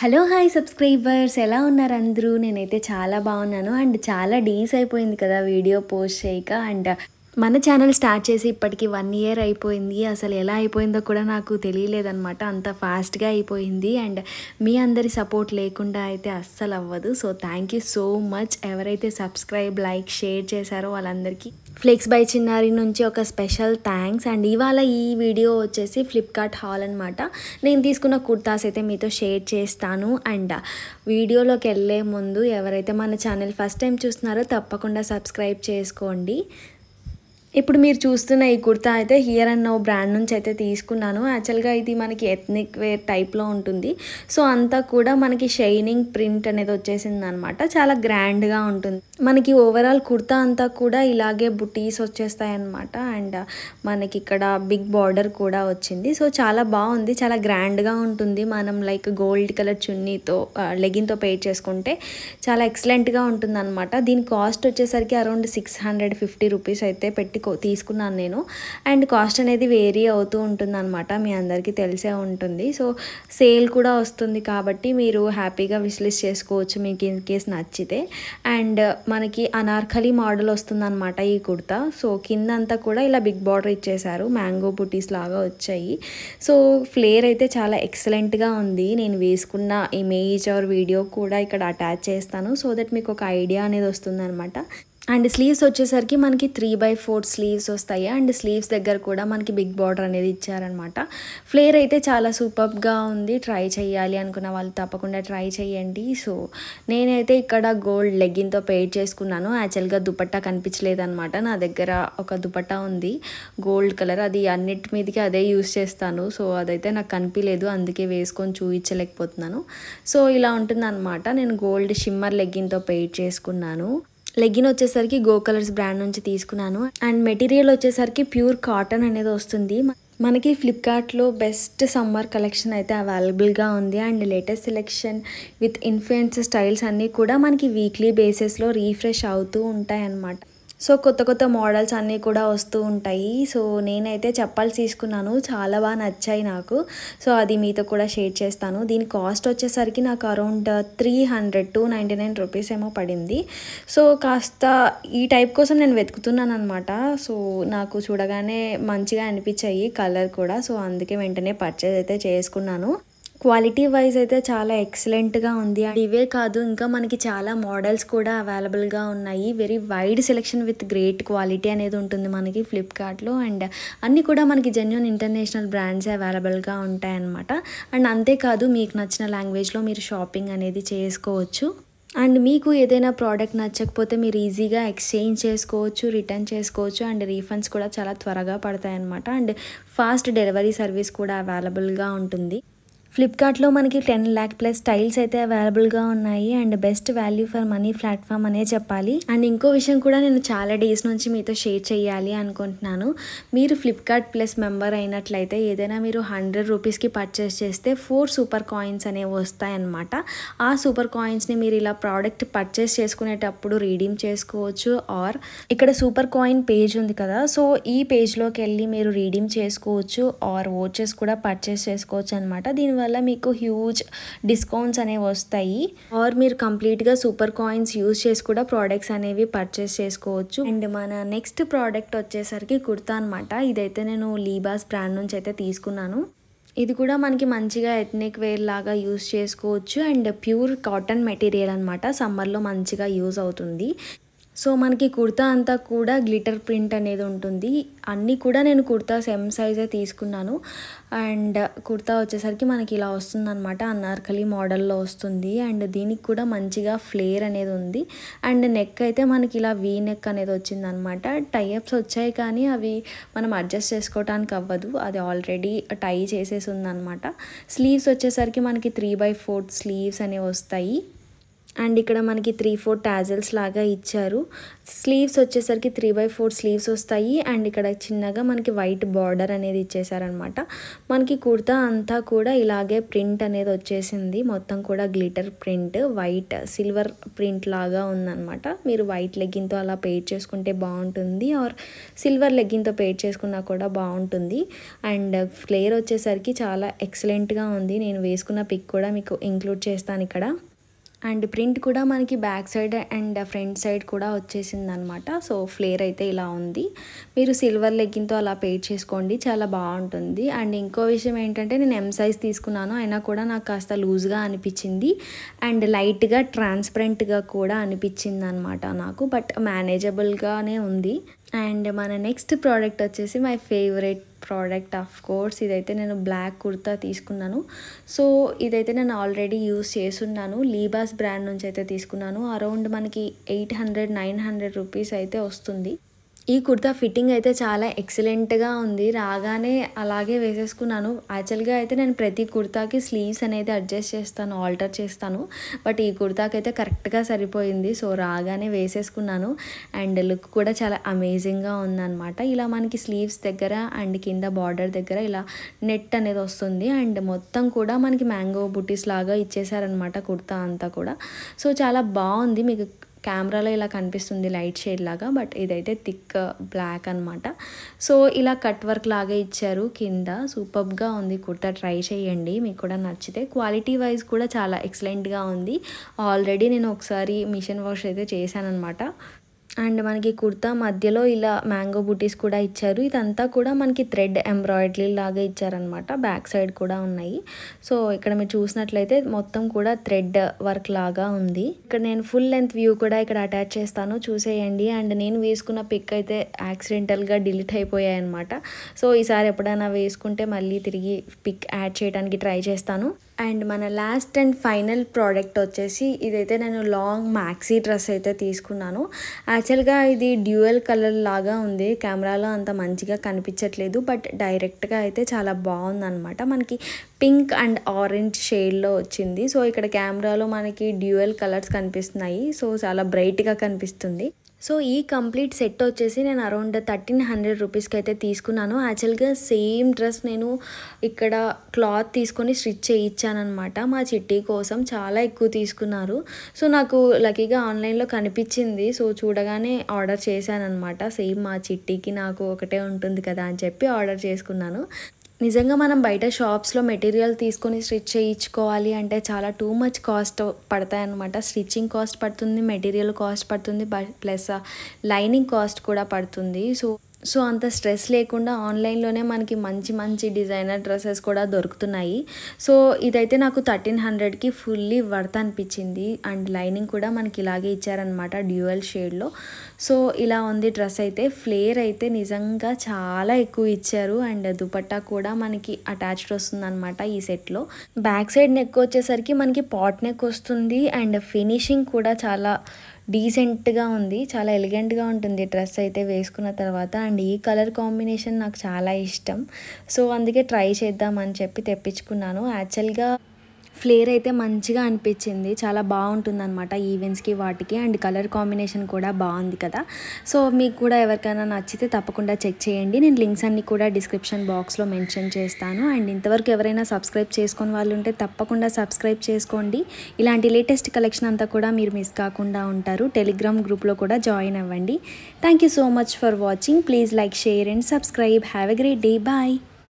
hello hi subscribers ఎలా ఉన్నారు అందరూ నేనైతే చాలా బాగున్నాను అండ్ చాలా డేస్ అయిపోయింది కదా వీడియో పోస్ట్ చేయక అండ్ మన ఛానల్ స్టార్ట్ చేసి ఇప్పటికి వన్ ఇయర్ అయిపోయింది అసలు ఎలా అయిపోయిందో కూడా నాకు తెలియలేదనమాట అంత ఫాస్ట్గా అయిపోయింది అండ్ మీ అందరి సపోర్ట్ లేకుండా అయితే అస్సలు అవ్వదు so thank you so much ఎవరైతే సబ్స్క్రైబ్ లైక్ షేర్ చేశారో వాళ్ళందరికీ ఫ్లెక్స్ బై చిన్నారి నుంచి ఒక స్పెషల్ థ్యాంక్స్ అండ్ ఇవాళ ఈ వీడియో వచ్చేసి ఫ్లిప్కార్ట్ హాల్ అనమాట నేను తీసుకున్న కుర్తాస్ అయితే మీతో షేర్ చేస్తాను అండ్ వీడియోలోకి వెళ్ళే ముందు ఎవరైతే మన ఛానల్ ఫస్ట్ టైం చూస్తున్నారో తప్పకుండా సబ్స్క్రైబ్ చేసుకోండి ఇప్పుడు మీరు చూస్తున్న ఈ కుర్తా అయితే హియర్ అండ్ నో బ్రాండ్ నుంచి అయితే తీసుకున్నాను యాక్చువల్గా ఇది మనకి ఎథ్నిక్ వేర్ టైప్లో ఉంటుంది సో అంతా కూడా మనకి షైనింగ్ ప్రింట్ అనేది వచ్చేసింది అనమాట చాలా గ్రాండ్గా ఉంటుంది మనకి ఓవరాల్ కుర్తా అంతా కూడా ఇలాగే బుటీస్ వచ్చేస్తాయి అనమాట అండ్ uh, మనకి ఇక్కడ బిగ్ బార్డర్ కూడా వచ్చింది సో చాలా బాగుంది చాలా గ్రాండ్గా ఉంటుంది మనం లైక్ గోల్డ్ కలర్ చున్నీతో లెగిన్తో uh, పే చేసుకుంటే చాలా ఎక్సలెంట్గా ఉంటుంది అనమాట దీని కాస్ట్ వచ్చేసరికి around six hundred fifty rupees అయితే పెట్టి తీసుకున్నాను నేను అండ్ కాస్ట్ అనేది వేరీ అవుతూ ఉంటుంది అనమాట మీ అందరికీ తెలిసే ఉంటుంది సో సేల్ కూడా వస్తుంది కాబట్టి మీరు హ్యాపీగా విశ్లిస్ట్ చేసుకోవచ్చు మీకు ఇన్ కేస్ నచ్చితే అండ్ మనకి అనార్కలి మోడల్ వస్తుందన్నమాట ఈ కుర్తా సో కిందంతా కూడా ఇలా బిగ్ బార్డర్ ఇచ్చేశారు మ్యాంగో బుటీస్ లాగా వచ్చాయి సో ఫ్లేర్ అయితే చాలా ఎక్సలెంట్గా ఉంది నేను వేసుకున్న ఇమేజ్ ఆర్ వీడియో కూడా ఇక్కడ అటాచ్ చేస్తాను సో దట్ మీకు ఒక ఐడియా అనేది వస్తుందన్నమాట అండ్ స్లీవ్స్ వచ్చేసరికి మనకి త్రీ బై ఫోర్ స్లీవ్స్ వస్తాయి అండ్ స్లీవ్స్ దగ్గర కూడా మనకి బిగ్ బార్డర్ అనేది ఇచ్చారనమాట ఫ్లేర్ అయితే చాలా సూపర్గా ఉంది ట్రై చేయాలి అనుకున్న వాళ్ళు తప్పకుండా ట్రై చేయండి సో నేనైతే ఇక్కడ గోల్డ్ లెగ్గింగ్తో పెయిడ్ చేసుకున్నాను యాక్చువల్గా దుపట్టా కనిపించలేదనమాట నా దగ్గర ఒక దుపట్టా ఉంది గోల్డ్ కలర్ అది అన్నిటి మీదకి అదే యూస్ చేస్తాను సో అదైతే నాకు కనిపించలేదు అందుకే వేసుకొని చూపించలేకపోతున్నాను సో ఇలా ఉంటుందన్నమాట నేను గోల్డ్ షిమ్మర్ లెగ్గింగ్తో పెయిడ్ చేసుకున్నాను లెగిన్ వచ్చేసరికి గో కలర్స్ బ్రాండ్ నుంచి తీసుకున్నాను అండ్ మెటీరియల్ వచ్చేసరికి ప్యూర్ కాటన్ అనేది వస్తుంది మనకి ఫ్లిప్కార్ట్లో బెస్ట్ సమ్మర్ కలెక్షన్ అయితే అవైలబుల్గా ఉంది and latest selection with influence styles అన్నీ కూడా మనకి వీక్లీ బేసిస్లో రీఫ్రెష్ అవుతూ ఉంటాయి అన్నమాట సో కొత్త కొత్త మోడల్స్ అన్నీ కూడా వస్తూ ఉంటాయి సో నేనైతే చెప్పాలి తీసుకున్నాను చాలా బాగా నచ్చాయి నాకు సో అది మీతో కూడా షేర్ చేస్తాను దీని కాస్ట్ వచ్చేసరికి నాకు around three hundred two ninety nine rupees ఏమో పడింది సో కాస్త ఈ టైప్ కోసం నేను వెతుకుతున్నాను అనమాట సో నాకు చూడగానే మంచిగా అనిపించాయి కలర్ కూడా సో అందుకే వెంటనే పర్చేజ్ అయితే చేసుకున్నాను క్వాలిటీ వైజ్ అయితే చాలా ఎక్సలెంట్గా ఉంది అండ్ ఇవే కాదు ఇంకా మనకి చాలా మోడల్స్ కూడా అవైలబుల్గా ఉన్నాయి very wide selection with great quality అనేది ఉంటుంది మనకి ఫ్లిప్కార్ట్లో అండ్ అన్నీ కూడా మనకి జెన్యున్ ఇంటర్నేషనల్ బ్రాండ్స్ అవైలబుల్గా ఉంటాయన్నమాట అండ్ అంతేకాదు మీకు నచ్చిన లాంగ్వేజ్లో మీరు షాపింగ్ అనేది చేసుకోవచ్చు అండ్ మీకు ఏదైనా ప్రోడక్ట్ నచ్చకపోతే మీరు ఈజీగా ఎక్స్చేంజ్ చేసుకోవచ్చు రిటర్న్ చేసుకోవచ్చు అండ్ రీఫండ్స్ కూడా చాలా త్వరగా పడతాయన్నమాట అండ్ ఫాస్ట్ డెలివరీ సర్వీస్ కూడా అవైలబుల్గా ఉంటుంది ఫ్లిప్కార్ట్లో మనకి టెన్ ల్యాక్ ప్లస్ టైల్స్ అయితే అవైలబుల్గా ఉన్నాయి and best value for money platform అనే చెప్పాలి అండ్ ఇంకో విషయం కూడా నేను చాలా డేస్ నుంచి మీతో షేర్ చేయాలి అనుకుంటున్నాను మీరు ఫ్లిప్కార్ట్ ప్లస్ మెంబర్ అయినట్లయితే ఏదైనా మీరు హండ్రెడ్ రూపీస్కి పర్చేస్ చేస్తే ఫోర్ సూపర్ కాయిన్స్ అనేవి వస్తాయన్నమాట ఆ సూపర్ కాయిన్స్ని మీరు ఇలా ప్రోడక్ట్ పర్చేస్ చేసుకునేటప్పుడు రీడీమ్ చేసుకోవచ్చు ఆర్ ఇక్కడ సూపర్ కాయిన్ పేజ్ ఉంది కదా సో ఈ పేజ్లోకి వెళ్ళి మీరు రీడీమ్ చేసుకోవచ్చు ఆర్ వోచెస్ కూడా పర్చేస్ చేసుకోవచ్చు అనమాట దీని వల్ల మీకు హ్యూజ్ డిస్కౌంట్స్ అనేవి వస్తాయి ఆర్ మీరు కంప్లీట్గా సూపర్ కాయిన్స్ యూజ్ చేసి కూడా ప్రోడక్ట్స్ అనేవి పర్చేస్ చేసుకోవచ్చు అండ్ మన నెక్స్ట్ ప్రోడక్ట్ వచ్చేసరికి కుర్తా అనమాట ఇదైతే నేను లీబాస్ బ్రాండ్ నుంచి అయితే తీసుకున్నాను ఇది కూడా మనకి మంచిగా ఎథ్నిక్ వేర్ లాగా యూజ్ చేసుకోవచ్చు అండ్ ప్యూర్ కాటన్ మెటీరియల్ అనమాట సమ్మర్లో మంచిగా యూజ్ అవుతుంది సో మనకి కుర్తా అంతా కూడా గ్లిటర్ ప్రింట్ అనేది ఉంటుంది అన్నీ కూడా నేను కుర్తా సెమ్ సైజే తీసుకున్నాను అండ్ కుర్తా వచ్చేసరికి మనకి ఇలా వస్తుంది అనమాట అన్నార్కలి మోడల్లో వస్తుంది అండ్ దీనికి కూడా మంచిగా ఫ్లేర్ అనేది ఉంది అండ్ నెక్ అయితే మనకి ఇలా వీ నెక్ అనేది వచ్చిందనమాట టైఅప్స్ వచ్చాయి కానీ అవి మనం అడ్జస్ట్ చేసుకోవటానికి అవ్వదు అది ఆల్రెడీ టై చేసేసి ఉందనమాట స్లీవ్స్ వచ్చేసరికి మనకి త్రీ బై ఫోర్త్ స్లీవ్స్ అనేవి వస్తాయి అండ్ ఇక్కడ మనకి త్రీ ఫోర్ టాజల్స్ లాగా ఇచ్చారు స్లీవ్స్ వచ్చేసరికి త్రీ బై ఫోర్ స్లీవ్స్ వస్తాయి అండ్ ఇక్కడ చిన్నగా మనకి వైట్ బార్డర్ అనేది ఇచ్చేసారనమాట మనకి కుర్తా అంతా కూడా ఇలాగే ప్రింట్ అనేది వచ్చేసింది మొత్తం కూడా glitter print white silver print లాగా ఉందనమాట మీరు వైట్ లెగ్గింగ్తో అలా పెయిట్ చేసుకుంటే బాగుంటుంది ఆర్ సిల్వర్ లెగ్గింగ్తో పెయిట్ చేసుకున్నా కూడా బాగుంటుంది అండ్ ఫ్లేయర్ వచ్చేసరికి చాలా ఎక్సలెంట్గా ఉంది నేను వేసుకున్న పిక్ కూడా మీకు ఇంక్లూడ్ చేస్తాను ఇక్కడ అండ్ ప్రింట్ కూడా మనకి back side and front side కూడా వచ్చేసింది అనమాట సో ఫ్లేర్ అయితే ఇలా ఉంది మీరు సిల్వర్ లెగ్గింగ్తో అలా పెయిట్ చేసుకోండి చాలా బాగుంటుంది అండ్ ఇంకో విషయం ఏంటంటే నేను ఎం సైజ్ తీసుకున్నాను అయినా కూడా నాకు కాస్త లూజ్గా అనిపించింది అండ్ లైట్గా ట్రాన్స్పరెంట్గా కూడా అనిపించింది అనమాట నాకు బట్ మేనేజబుల్గానే ఉంది అండ్ మన నెక్స్ట్ ప్రోడక్ట్ వచ్చేసి my favourite product of course ఇదైతే నేను బ్లాక్ కుర్తా తీసుకున్నాను సో ఇదైతే నేను ఆల్రెడీ యూస్ చేస్తున్నాను లీబాస్ బ్రాండ్ నుంచి అయితే తీసుకున్నాను అరౌండ్ మనకి eight hundred nine hundred rupees అయితే వస్తుంది ఈ కుర్తా ఫిట్టింగ్ అయితే చాలా ఎక్సలెంట్గా ఉంది రాగానే అలాగే వేసేసుకున్నాను యాక్చువల్గా అయితే నేను ప్రతి కుర్తాకి స్లీవ్స్ అనేది అడ్జస్ట్ చేస్తాను ఆల్టర్ చేస్తాను బట్ ఈ కుర్తాకి అయితే కరెక్ట్గా సరిపోయింది సో రాగానే వేసేసుకున్నాను అండ్ లుక్ కూడా చాలా అమేజింగ్గా ఉందన్నమాట ఇలా మనకి స్లీవ్స్ దగ్గర అండ్ కింద బార్డర్ దగ్గర ఇలా నెట్ అనేది వస్తుంది అండ్ మొత్తం కూడా మనకి మ్యాంగో బుటీస్ లాగా ఇచ్చేసారనమాట కుర్తా అంతా కూడా సో చాలా బాగుంది మీకు కెమెరాలో ఇలా కనిపిస్తుంది లైట్ షేడ్ లాగా బట్ ఇదైతే థిక్ బ్లాక్ అనమాట సో ఇలా కట్ వర్క్ లాగా ఇచ్చారు కింద సూపర్గా ఉంది కుర్తా ట్రై చేయండి మీకు కూడా నచ్చితే క్వాలిటీ వైజ్ కూడా చాలా ఎక్సలెంట్గా ఉంది ఆల్రెడీ నేను ఒకసారి మిషన్ వాష్ అయితే చేశాను అనమాట అండ్ మనకి కుర్తా మధ్యలో ఇలా మ్యాంగో బుటీస్ కూడా ఇచ్చారు ఇదంతా కూడా మనకి థ్రెడ్ ఎంబ్రాయిడరీ లాగా ఇచ్చారనమాట బ్యాక్ సైడ్ కూడా ఉన్నాయి సో ఇక్కడ మీరు చూసినట్లయితే మొత్తం కూడా థ్రెడ్ వర్క్ లాగా ఉంది ఇక్కడ నేను ఫుల్ లెంత్ వ్యూ కూడా ఇక్కడ అటాచ్ చేస్తాను చూసేయండి అండ్ నేను వేసుకున్న పిక్ అయితే యాక్సిడెంటల్గా డిలీట్ అయిపోయాయి అనమాట సో ఈసారి ఎప్పుడైనా వేసుకుంటే మళ్ళీ తిరిగి పిక్ యాడ్ చేయడానికి ట్రై చేస్తాను అండ్ మన లాస్ట్ అండ్ ఫైనల్ ప్రోడక్ట్ వచ్చేసి ఇదైతే నేను లాంగ్ మ్యాక్సీ డ్రెస్ అయితే తీసుకున్నాను యాక్చువల్గా ఇది డ్యూయల్ కలర్ లాగా ఉంది కెమెరాలో అంత మంచిగా కనిపించట్లేదు బట్ డైరెక్ట్గా అయితే చాలా బాగుందనమాట మనకి పింక్ అండ్ ఆరెంజ్ షేడ్లో వచ్చింది సో ఇక్కడ కెమెరాలో మనకి డ్యూయల్ కలర్స్ కనిపిస్తున్నాయి సో చాలా బ్రైట్గా కనిపిస్తుంది సో ఈ కంప్లీట్ సెట్ వచ్చేసి నేను అరౌండ్ థర్టీన్ హండ్రెడ్ రూపీస్కి అయితే తీసుకున్నాను యాక్చువల్గా సేమ్ డ్రెస్ నేను ఇక్కడ క్లాత్ తీసుకొని స్టిచ్ చేయించానమాట మా చిట్టి కోసం చాలా ఎక్కువ తీసుకున్నారు సో నాకు లక్కీగా ఆన్లైన్లో కనిపించింది సో చూడగానే ఆర్డర్ చేశానమాట సేమ్ మా చిట్టికి నాకు ఒకటే ఉంటుంది కదా అని చెప్పి ఆర్డర్ చేసుకున్నాను నిజంగా మనం బయట షాప్స్లో మెటీరియల్ తీసుకొని స్టిచ్ చేయించుకోవాలి అంటే చాలా టూ మచ్ కాస్ట్ పడతాయి అనమాట స్టిచ్చింగ్ కాస్ట్ పడుతుంది మెటీరియల్ కాస్ట్ పడుతుంది ప్లస్ లైనింగ్ కాస్ట్ కూడా పడుతుంది సో సో అంత స్ట్రెస్ లేకుండా ఆన్లైన్లోనే మనకి మంచి మంచి డిజైనర్ డ్రెస్సెస్ కూడా దొరుకుతున్నాయి సో ఇదైతే నాకు థర్టీన్ హండ్రెడ్కి ఫుల్లీ వర్త్ అనిపించింది అండ్ లైనింగ్ కూడా మనకి ఇలాగే ఇచ్చారనమాట డ్యూయల్ షేడ్లో సో ఇలా ఉంది డ్రెస్ అయితే ఫ్లేర్ అయితే నిజంగా చాలా ఎక్కువ ఇచ్చారు అండ్ దుపట్టా కూడా మనకి అటాచ్డ్ వస్తుందన్నమాట ఈ సెట్లో బ్యాక్ సైడ్ నెక్ వచ్చేసరికి మనకి పాట్ నెక్ వస్తుంది అండ్ ఫినిషింగ్ కూడా చాలా డీసెంట్గా ఉంది చాలా ఎలిగెంట్గా ఉంటుంది డ్రెస్ అయితే వేసుకున్న తర్వాత అండ్ ఈ కలర్ కాంబినేషన్ నాకు చాలా ఇష్టం సో అందుకే ట్రై చేద్దామని చెప్పి తెప్పించుకున్నాను యాక్చువల్గా ఫ్లేర్ అయితే మంచిగా అనిపించింది చాలా బాగుంటుంది అనమాట ఈవెంట్స్కి వాటికి అండ్ కలర్ కాంబినేషన్ కూడా బాగుంది కదా సో మీకు కూడా ఎవరికైనా నచ్చితే తప్పకుండా చెక్ చేయండి నేను లింక్స్ అన్నీ కూడా డిస్క్రిప్షన్ బాక్స్లో మెన్షన్ చేస్తాను అండ్ ఇంతవరకు ఎవరైనా సబ్స్క్రైబ్ చేసుకుని వాళ్ళు ఉంటే తప్పకుండా సబ్స్క్రైబ్ చేసుకోండి ఇలాంటి లేటెస్ట్ కలెక్షన్ అంతా కూడా మీరు మిస్ కాకుండా ఉంటారు టెలిగ్రామ్ గ్రూప్లో కూడా జాయిన్ అవ్వండి thank so much for watching please like share and subscribe have a great day bye